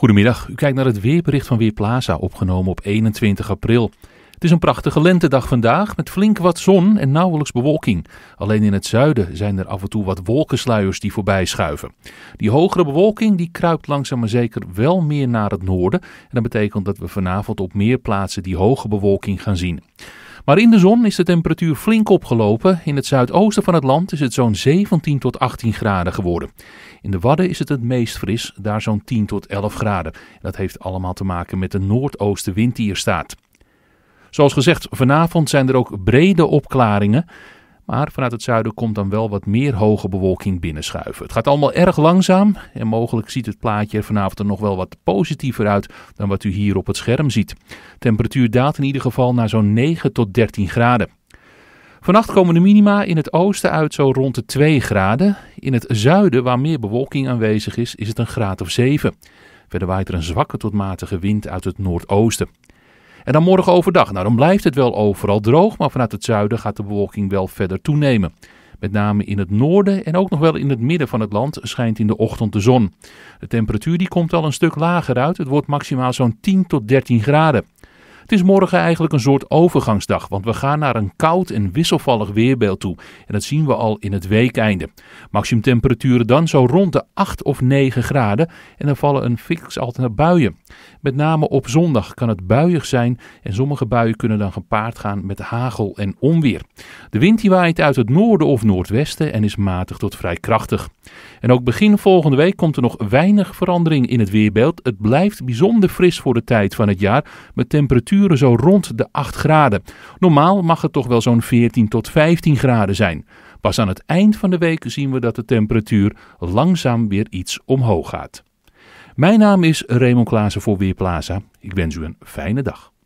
Goedemiddag, u kijkt naar het weerbericht van Weerplaza, opgenomen op 21 april. Het is een prachtige lentedag vandaag met flink wat zon en nauwelijks bewolking. Alleen in het zuiden zijn er af en toe wat wolkensluiers die voorbij schuiven. Die hogere bewolking die kruipt langzaam maar zeker wel meer naar het noorden. En dat betekent dat we vanavond op meer plaatsen die hoge bewolking gaan zien. Maar in de zon is de temperatuur flink opgelopen. In het zuidoosten van het land is het zo'n 17 tot 18 graden geworden. In de Wadden is het het meest fris, daar zo'n 10 tot 11 graden. Dat heeft allemaal te maken met de noordoostenwind die er staat. Zoals gezegd, vanavond zijn er ook brede opklaringen. Maar vanuit het zuiden komt dan wel wat meer hoge bewolking binnenschuiven. Het gaat allemaal erg langzaam en mogelijk ziet het plaatje er vanavond er nog wel wat positiever uit dan wat u hier op het scherm ziet. Temperatuur daalt in ieder geval naar zo'n 9 tot 13 graden. Vannacht komen de minima in het oosten uit zo rond de 2 graden. In het zuiden, waar meer bewolking aanwezig is, is het een graad of 7. Verder waait er een zwakke tot matige wind uit het noordoosten. En dan morgen overdag. Nou, dan blijft het wel overal droog, maar vanuit het zuiden gaat de bewolking wel verder toenemen. Met name in het noorden en ook nog wel in het midden van het land schijnt in de ochtend de zon. De temperatuur die komt al een stuk lager uit. Het wordt maximaal zo'n 10 tot 13 graden. Het is morgen eigenlijk een soort overgangsdag, want we gaan naar een koud en wisselvallig weerbeeld toe. En dat zien we al in het weekeinde. Maximumtemperaturen dan zo rond de 8 of 9 graden en dan vallen een fix aantal buien. Met name op zondag kan het buiig zijn en sommige buien kunnen dan gepaard gaan met hagel en onweer. De wind die waait uit het noorden of noordwesten en is matig tot vrij krachtig. En ook begin volgende week komt er nog weinig verandering in het weerbeeld. Het blijft bijzonder fris voor de tijd van het jaar met temperaturen zo rond de 8 graden. Normaal mag het toch wel zo'n 14 tot 15 graden zijn. Pas aan het eind van de week zien we dat de temperatuur langzaam weer iets omhoog gaat. Mijn naam is Raymond Klaassen voor Weerplaza. Ik wens u een fijne dag.